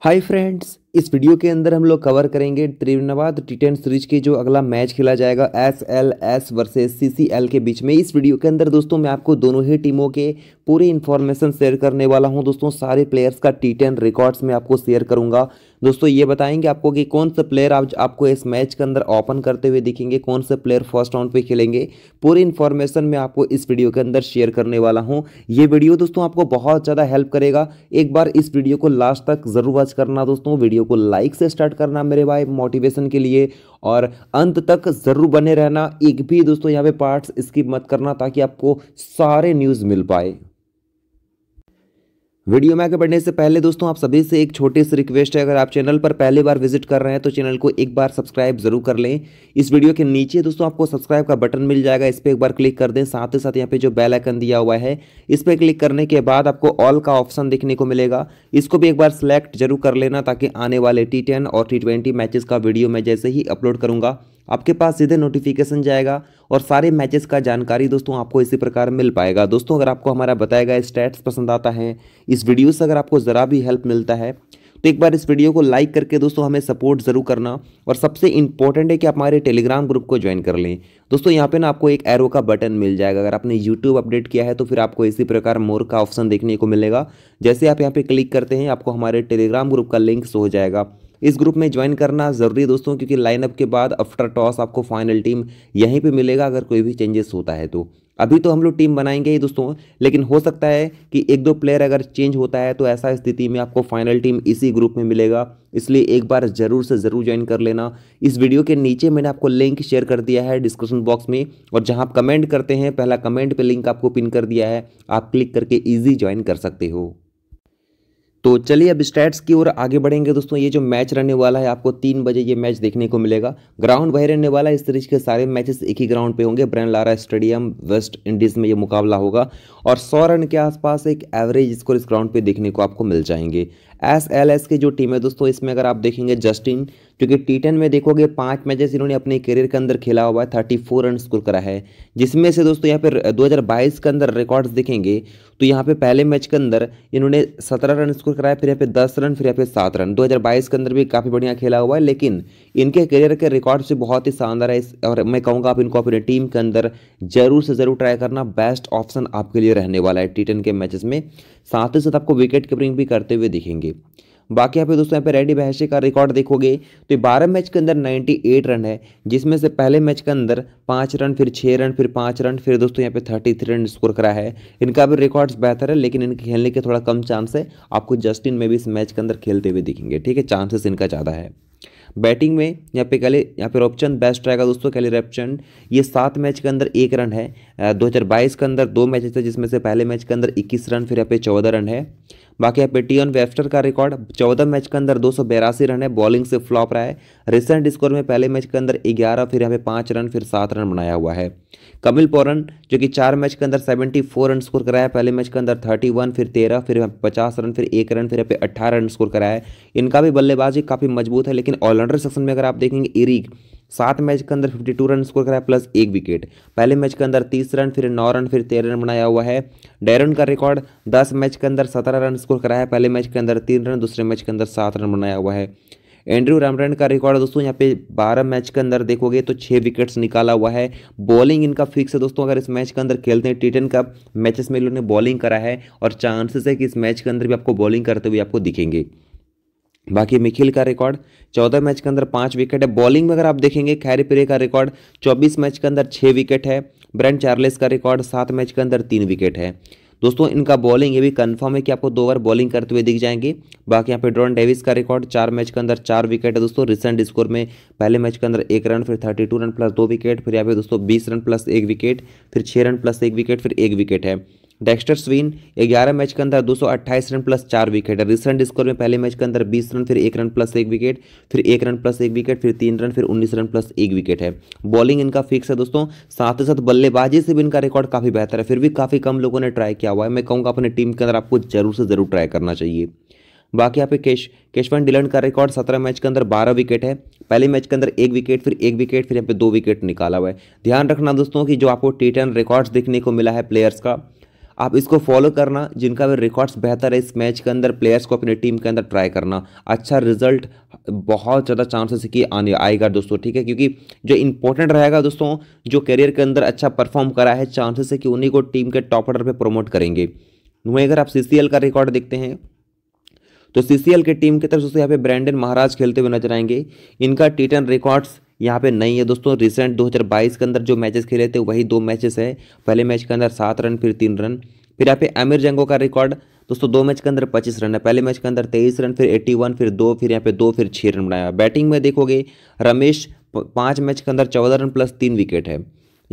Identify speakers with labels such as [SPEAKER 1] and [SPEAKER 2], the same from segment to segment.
[SPEAKER 1] Hi friends, इस video के अंदर हम लोग कवर करेंगे त्रिवनवाद टी टेन सीरीज के जो अगला मैच खेला जाएगा S L S versus C C L के बीच में इस वीडियो के अंदर दोस्तों मैं आपको दोनों ही टीमों के पूरी इन्फॉर्मेशन शेयर करने वाला हूं दोस्तों सारे प्लेयर्स का टी टेन रिकॉर्ड्स मैं आपको शेयर करूंगा दोस्तों ये बताएंगे आपको कि कौन से प्लेयर आज आपको इस मैच के अंदर ओपन करते हुए दिखेंगे कौन से प्लेयर फर्स्ट राउंड पे खेलेंगे पूरी इन्फॉर्मेशन मैं आपको इस वीडियो के अंदर शेयर करने वाला हूँ ये वीडियो दोस्तों आपको बहुत ज़्यादा हेल्प करेगा एक बार इस वीडियो को लास्ट तक जरूर वॉच करना दोस्तों वीडियो को लाइक से स्टार्ट करना मेरे भाई मोटिवेशन के लिए और अंत तक ज़रूर बने रहना एक भी दोस्तों यहाँ पे पार्ट्स स्किप मत करना ताकि आपको सारे न्यूज़ मिल पाए वीडियो में आगे बढ़ने से पहले दोस्तों आप सभी से एक छोटी सी रिक्वेस्ट है अगर आप चैनल पर पहली बार विजिट कर रहे हैं तो चैनल को एक बार सब्सक्राइब जरूर कर लें इस वीडियो के नीचे दोस्तों आपको सब्सक्राइब का बटन मिल जाएगा इस पर एक बार क्लिक कर दें साथ ही साथ यहाँ पे जो बेल आइकन दिया हुआ है इस पर क्लिक करने के बाद आपको ऑल का ऑप्शन देखने को मिलेगा इसको भी एक बार सेलेक्ट जरूर कर लेना ताकि आने वाले टी और टी मैचेस का वीडियो मैं जैसे ही अपलोड करूँगा आपके पास सीधे नोटिफिकेशन जाएगा और सारे मैचेस का जानकारी दोस्तों आपको इसी प्रकार मिल पाएगा दोस्तों अगर आपको हमारा बताया गया स्टैट्स पसंद आता है इस वीडियो से अगर आपको ज़रा भी हेल्प मिलता है तो एक बार इस वीडियो को लाइक करके दोस्तों हमें सपोर्ट ज़रूर करना और सबसे इंपॉर्टेंट है कि आप हमारे टेलीग्राम ग्रुप को ज्वाइन कर लें दोस्तों यहाँ पे ना आपको एक एरो का बटन मिल जाएगा अगर आपने यूट्यूब अपडेट किया है तो फिर आपको इसी प्रकार मोर का ऑप्शन देखने को मिलेगा जैसे आप यहाँ पे क्लिक करते हैं आपको हमारे टेलीग्राम ग्रुप का लिंक सो हो जाएगा इस ग्रुप में ज्वाइन करना ज़रूरी है दोस्तों क्योंकि लाइनअप के बाद आफ्टर टॉस आपको फाइनल टीम यहीं पे मिलेगा अगर कोई भी चेंजेस होता है तो अभी तो हम लोग टीम बनाएंगे ही दोस्तों लेकिन हो सकता है कि एक दो प्लेयर अगर चेंज होता है तो ऐसा स्थिति में आपको फाइनल टीम इसी ग्रुप में मिलेगा इसलिए एक बार ज़रूर से ज़रूर ज्वाइन कर लेना इस वीडियो के नीचे मैंने आपको लिंक शेयर कर दिया है डिस्क्रिप्शन बॉक्स में और जहां आप कमेंट करते हैं पहला कमेंट पर लिंक आपको पिन कर दिया है आप क्लिक करके ईजी ज्वाइन कर सकते हो तो चलिए अब स्टैट्स की ओर आगे बढ़ेंगे दोस्तों ये जो मैच रहने वाला है आपको तीन बजे ये मैच देखने को मिलेगा ग्राउंड वही रहने वाला है इस तरीके के सारे मैचेस एक ही ग्राउंड पे होंगे Brian Lara stadium West Indies में ये मुकाबला होगा और सौ रन के आसपास एक एवरेज स्कोर इस ग्राउंड पर देखने को आपको मिल जाएंगे एस एल एस की जो टीम है दोस्तों इसमें अगर आप देखेंगे जस्टिन क्योंकि टी टेन में देखोगे पाँच मैचेस इन्होंने अपने करियर के अंदर खेला हुआ है थर्टी फोर रन स्कोर करा है जिसमें से दोस्तों यहाँ पर 2022 के अंदर रिकॉर्ड्स देखेंगे तो यहाँ पे पहले मैच के अंदर इन्होंने सत्रह रन स्कोर कराया फिर यहाँ पे दस रन फिर यहाँ पे सात रन बाईस के अंदर भी काफ़ी बढ़िया खेला हुआ है लेकिन इनके करियर के रिकॉर्ड से बहुत ही शानदार है और मैं कहूँगा आप इनको अपनी टीम के अंदर जरूर से ज़रूर ट्राई करना बेस्ट ऑप्शन आपके लिए रहने वाला है टी के मैचेस में साथ ही साथ आपको विकेट कीपिंग भी करते हुए दिखेंगे बाकी यहाँ पे दोस्तों यहाँ पे रेडी बहशे का रिकॉर्ड देखोगे तो बारह मैच के अंदर नाइन्टी एट रन है जिसमें से पहले मैच के अंदर पाँच रन फिर छः रन फिर पाँच रन फिर दोस्तों यहाँ पे थर्टी थ्री रन स्कोर करा है इनका भी रिकॉर्ड्स बेहतर है लेकिन इनके खेलने के थोड़ा कम चांस है आपको जस्टिन में भी इस मैच के अंदर खेलते हुए दिखेंगे ठीक है चांसेस इनका ज़्यादा है बैटिंग में यहाँ पे कहले यहाँ पे रोपचंद बेस्ट रहेगा दोस्तों कहले रेपचंद ये सात मैच के अंदर एक रन है 2022 के अंदर दो मैचेस थे जिसमें से पहले मैच के अंदर 21 रन फिर यहाँ पे 14 रन है बाकी यहाँ पे पेटियन वेस्टर का रिकॉर्ड चौदह मैच के अंदर दो रन है बॉलिंग से फ्लॉप रहा है रिसेंट स्कोर में पहले मैच के अंदर ग्यारह फिर यहाँ पे पाँच रन फिर सात रन बनाया हुआ है कमिल पोरन जो कि चार मैच के अंदर सेवेंटी फोर रन स्कोर कराया पहले मैच के अंदर थर्टी वन फिर तेरह फिर यहाँ पचास रन फिर एक रन फिर यहाँ पे अट्ठारह रन स्कोर कराया इनका भी बल्लेबाजी काफ़ी मजबूत है लेकिन ऑलराउंडर सेक्शन में अगर आप देखेंगे इरिक सात मैच के अंदर 52 रन स्कोर कराया प्लस एक विकेट पहले मैच के अंदर 30 रन फिर 9 रन फिर 13 रन बनाया हुआ है डेरन का रिकॉर्ड 10 मैच के अंदर 17 रन स्कोर कराया है पहले मैच के अंदर तीन रन दूसरे मैच के अंदर सात रन बनाया हुआ है एंड्रू रामरन का रिकॉर्ड दोस्तों यहाँ पे 12 मैच के अंदर देखोगे तो छः विकेट्स निकाला हुआ है बॉलिंग इनका फिक्स है दोस्तों अगर इस मैच के अंदर खेलते हैं टी टेन कप मैचेस में इन्होंने बॉलिंग करा है और चांसेस है कि इस मैच के अंदर भी आपको बॉलिंग करते हुए आपको दिखेंगे बाकी मिखिल का रिकॉर्ड चौदह मैच के अंदर पाँच विकेट है बॉलिंग में अगर आप देखेंगे खैरी पिरे का रिकॉर्ड चौबीस मैच के अंदर छः विकेट है ब्रेंड चार्लेस का रिकॉर्ड सात मैच के अंदर तीन विकेट है दोस्तों इनका बॉलिंग ये भी कंफर्म है कि आपको दो बार बॉलिंग करते हुए दिख जाएंगे बाकी यहाँ पे ड्रॉन डेविस का रिकॉर्ड चार मैच के अंदर चार विकेट है दोस्तों रिसेंट स्कोर में पहले मैच के अंदर एक रन फिर थर्टी टू रन प्लस दो विकेट फिर यहाँ पे दोस्तों बीस रन प्लस एक विकेट फिर छः रन प्लस एक विकेट फिर एक विकेट है डेक्स्टर स्वीन 11 मैच के अंदर 228 रन प्लस चार विकेट है रिसेंट स्कोर में पहले मैच के अंदर 20 रन फिर एक रन प्लस एक विकेट फिर एक रन प्लस एक विकेट फिर तीन रन फिर 19 रन प्लस एक विकेट है बॉलिंग इनका फिक्स है दोस्तों साथ ही साथ बल्लेबाजी से भी इनका रिकॉर्ड काफ़ी बेहतर है फिर भी काफ़ी कम लोगों ने ट्राई किया हुआ है मैं कहूँगा अपने टीम के अंदर आपको जरूर से ज़रूर ट्राई करना चाहिए बाकी यहाँ पे केश केशवन डिलन का रिकॉर्ड सत्रह मैच के अंदर बारह विकेट है पहले मैच के अंदर एक विकेट फिर एक विकेट फिर यहाँ पे दो विकेट निकाला हुआ है ध्यान रखना दोस्तों कि जो आपको टी टेन रिकॉर्ड्स देखने को मिला है प्लेयर्स का आप इसको फॉलो करना जिनका भी रिकॉर्ड्स बेहतर है इस मैच के अंदर प्लेयर्स को अपनी टीम के अंदर ट्राई करना अच्छा रिजल्ट बहुत ज़्यादा चांसेस है कि आने आएगा दोस्तों ठीक है क्योंकि जो इंपॉर्टेंट रहेगा दोस्तों जो करियर के अंदर अच्छा परफॉर्म करा है चांसेस है कि उन्हीं को टीम के टॉप ऑर्डर पर प्रमोट करेंगे वहीं अगर आप सी का रिकॉर्ड देखते हैं तो सी की टीम की तरफ से यहाँ पे ब्रैंडन महाराज खेलते हुए नजर आएंगे इनका टी रिकॉर्ड्स यहाँ पे नहीं है दोस्तों रिसेंट 2022 के अंदर जो मैचेस खेले थे वही दो मैचेस है पहले मैच के अंदर सात रन फिर तीन रन फिर यहाँ पे आमिर जंगो का रिकॉर्ड दोस्तों दो मैच के अंदर पच्चीस रन है पहले मैच के अंदर तेईस रन फिर एट्टी वन फिर दो फिर यहाँ पे दो फिर छः रन बनाया बैटिंग में देखोगे रमेश पाँच मैच के अंदर चौदह रन प्लस तीन विकेट है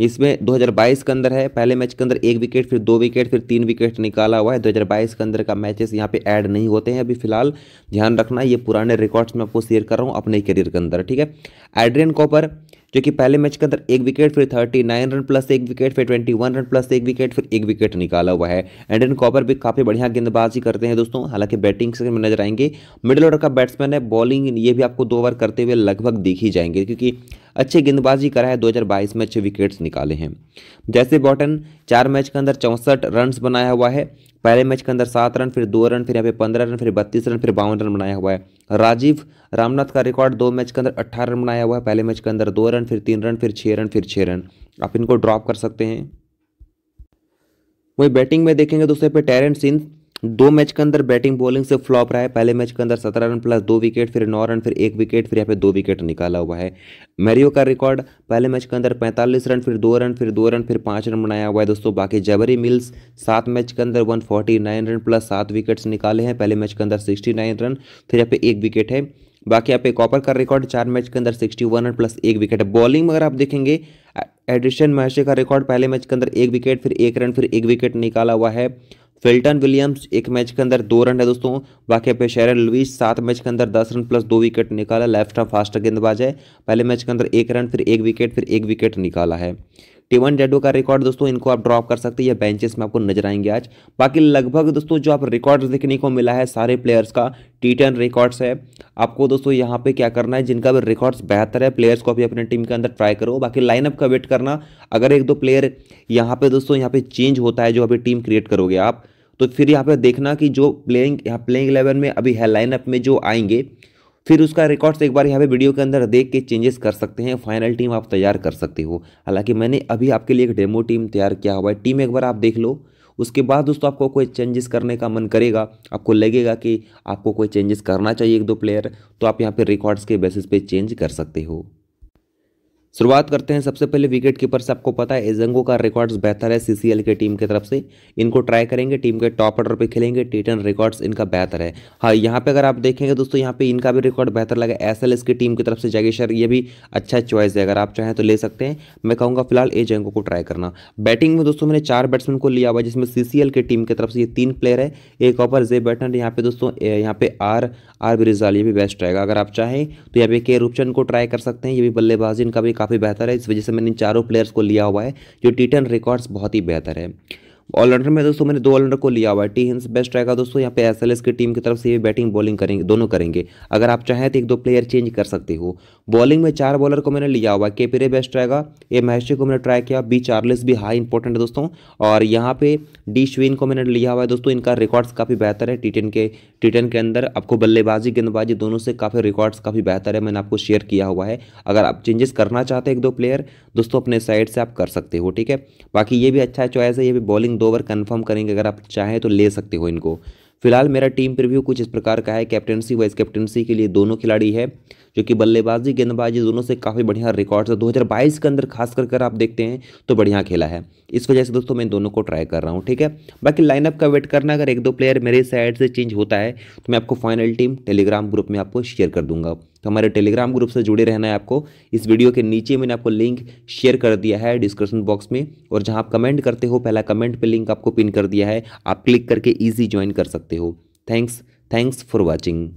[SPEAKER 1] इसमें 2022 के अंदर है पहले मैच के अंदर एक विकेट फिर दो विकेट फिर तीन विकेट निकाला हुआ है 2022 के अंदर का मैचेस यहाँ पे ऐड नहीं होते हैं अभी फिलहाल ध्यान रखना ये पुराने रिकॉर्ड्स मैं आपको शेयर कर रहा हूँ अपने करियर के अंदर ठीक है एड्रियन कॉपर जो कि पहले मैच के अंदर एक विकेट फिर थर्टी नाइन रन प्लस एक विकेट फिर ट्वेंटी वन रन प्लस एक विकेट फिर एक विकेट निकाला हुआ है एंडन कॉपर भी काफ़ी बढ़िया गेंदबाजी करते हैं दोस्तों हालांकि बैटिंग से नजर आएंगे मिडिल ऑर्डर का बैट्समैन है बॉलिंग ये भी आपको दो ओवर करते हुए लगभग दिख ही जाएंगे क्योंकि अच्छी गेंदबाजी करा है दो में छः विकेट्स निकाले हैं जैसे बॉटन चार मैच के अंदर चौंसठ रन बनाया हुआ है पहले मैच के अंदर सात रन फिर दो रन फिर यहाँ पे पंद्रह रन फिर बत्तीस रन फिर बावन रन बनाया हुआ है राजीव रामनाथ का रिकॉर्ड दो मैच के अंदर अट्ठारह रन बनाया हुआ है पहले मैच के अंदर दो रन फिर तीन रन फिर छः रन फिर छः रन आप इनको ड्रॉप कर सकते हैं वही बैटिंग में देखेंगे दूसरे तो पे टेरेंट सिंह दो मैच के अंदर बैटिंग बॉलिंग से फ्लॉप रहा है पहले मैच के अंदर सत्रह रन प्लस दो विकेट फिर नौ रन फिर एक विकेट फिर यहाँ पे दो विकेट निकाला हुआ है मैरियो का रिकॉर्ड पहले मैच के अंदर पैंतालीस रन फिर दो रन फिर दो रन फिर पाँच रन बनाया हुआ है दोस्तों बाकी जबरी मिल्स सात मैच के अंदर वन रन प्लस सात विकेट्स निकाले हैं पहले मैच के अंदर सिक्सटी रन फिर यहाँ पे एक विकेट है बाकी यहाँ पे कॉपर का रिकॉर्ड चार मैच के अंदर सिक्सटी वन रन प्लस एक विकेट है बॉलिंग में अगर आप देखेंगे एडिशन महेश का रिकॉर्ड पहले मैच के अंदर एक विकेट फिर एक रन फिर एक विकेट निकाला हुआ है फिल्टन विलियम्स एक मैच के अंदर दो रन है दोस्तों बाकी पे शेरन लुइस सात मैच के अंदर दस रन प्लस दो विकेट निकाला लेफ्ट आर्म फास्ट गेंदबाज है पहले मैच के अंदर एक रन फिर एक विकेट फिर एक विकेट निकाला है टीवन डेडो का रिकॉर्ड दोस्तों इनको आप ड्रॉप कर सकते हैं या बेंचेस में आपको नजर आएंगे आज बाकी लगभग दोस्तों जो आप रिकॉर्ड देखने को मिला है सारे प्लेयर्स का टी टेन रिकॉर्ड्स है आपको दोस्तों यहाँ पे क्या करना है जिनका भी रिकॉर्ड्स बेहतर है प्लेयर्स को भी अपने टीम के अंदर ट्राई करो बाकी लाइनअप का वेट करना अगर एक दो प्लेयर यहाँ पे दोस्तों यहाँ पे चेंज होता है जो अभी टीम क्रिएट करोगे आप तो फिर यहाँ पे देखना कि जो प्लेइंग यहाँ प्लेइंग इलेवन में अभी है लाइनअप में जो आएंगे फिर उसका रिकॉर्ड्स एक बार यहाँ पे वीडियो के अंदर देख के चेंजेस कर सकते हैं फाइनल टीम आप तैयार कर सकते हो हालांकि मैंने अभी आपके लिए एक डेमो टीम तैयार किया हुआ है टीम एक बार आप देख लो उसके बाद दोस्तों आपको कोई चेंजेस करने का मन करेगा आपको लगेगा कि आपको कोई चेंजेस करना चाहिए एक दो प्लेयर तो आप यहाँ पर रिकॉर्ड्स के बेसिस पर चेंज कर सकते हो शुरुआत करते हैं सबसे पहले विकेट कीपर से आपको पता है एजेंगो का रिकॉर्ड्स बेहतर है सीसीएल के टीम की तरफ से इनको ट्राई करेंगे टीम के टॉप ऑर्डर पे खेलेंगे टीटन रिकॉर्ड्स इनका बेहतर है हाँ यहाँ पे अगर आप देखेंगे दोस्तों यहाँ पे इनका भी रिकॉर्ड बेहतर लगा एस एल की टीम की तरफ से जागेश्वर ये भी अच्छा चॉइस है अगर आप चाहें तो ले सकते हैं मैं कहूँगा फिलहाल एजेंगो को ट्राई करना बैटिंग में दोस्तों मैंने चार बैट्समैन को लिया हुआ जिसमें सी की टीम की तरफ से ये तीन प्लेयर है एक ऑपर जे बैटन यहाँ पे दोस्तों यहाँ पे आर आर बिरिजाल ये भी बेस्ट रहेगा अगर आप चाहें तो यहाँ पे के रूपचंद को ट्राई कर सकते हैं ये भी बल्लेबाजी इनका भी काफ़ी बेहतर है इस वजह से मैंने चारों प्लेयर्स को लिया हुआ है जो टी रिकॉर्ड्स बहुत ही बेहतर है ऑलराउंडर में दोस्तों मैंने दो ऑलराउंडर को लिया हुआ है टी हिंस बेस्ट रहेगा दोस्तों यहाँ पे एस की टीम की तरफ से ये बैटिंग बॉलिंग करेंगे दोनों करेंगे अगर आप चाहें तो एक दो प्लेयर चेंज कर सकते हो बॉलिंग में चार बॉलर को मैंने लिया हुआ है के पेरे बेस्ट रहेगा ए महेशी को मैंने ट्राई किया बी चार्लिस भी हाई इंपॉर्टेंट है दोस्तों और यहाँ पे डी श्विन को मैंने लिया हुआ है दोस्तों इनका रिकॉर्ड्स काफ़ी बेहतर है टी के टी के अंदर आपको बल्लेबाजी गेंदबाजी दोनों से काफ़ी रिकॉर्ड्स काफ़ी बेहतर है मैंने आपको शेयर किया हुआ है अगर आप चेंजेस करना चाहते हैं एक दो प्लेयर दोस्तों अपने साइड से आप कर सकते हो ठीक है बाकी ये भी अच्छा चॉइस है ये भी बॉलिंग बैटिंग दो ओवर कन्फर्म करेंगे अगर आप चाहें तो ले सकते हो इनको फिलहाल मेरा टीम प्रिव्यू कुछ इस प्रकार का है कैप्टनसी वाइस कैप्टनसी के लिए दोनों खिलाड़ी है जो कि बल्लेबाजी गेंदबाजी दोनों से काफ़ी बढ़िया रिकॉर्ड्स है बाईस के अंदर खास कर कर आप देखते हैं तो बढ़िया खेला है इस वजह से दोस्तों मैं दोनों को ट्राई कर रहा हूँ ठीक है बाकी लाइनअप का वेट करना अगर एक दो प्लेयर मेरे साइड से चेंज होता है तो मैं आपको फाइनल टीम टेलीग्राम ग्रुप में आपको शेयर कर दूंगा तो हमारे टेलीग्राम ग्रुप से जुड़े रहना है आपको इस वीडियो के नीचे मैंने आपको लिंक शेयर कर दिया है डिस्क्रिप्शन बॉक्स में और जहां आप कमेंट करते हो पहला कमेंट पे लिंक आपको पिन कर दिया है आप क्लिक करके ईजी ज्वाइन कर सकते हो थैंक्स थैंक्स फॉर वॉचिंग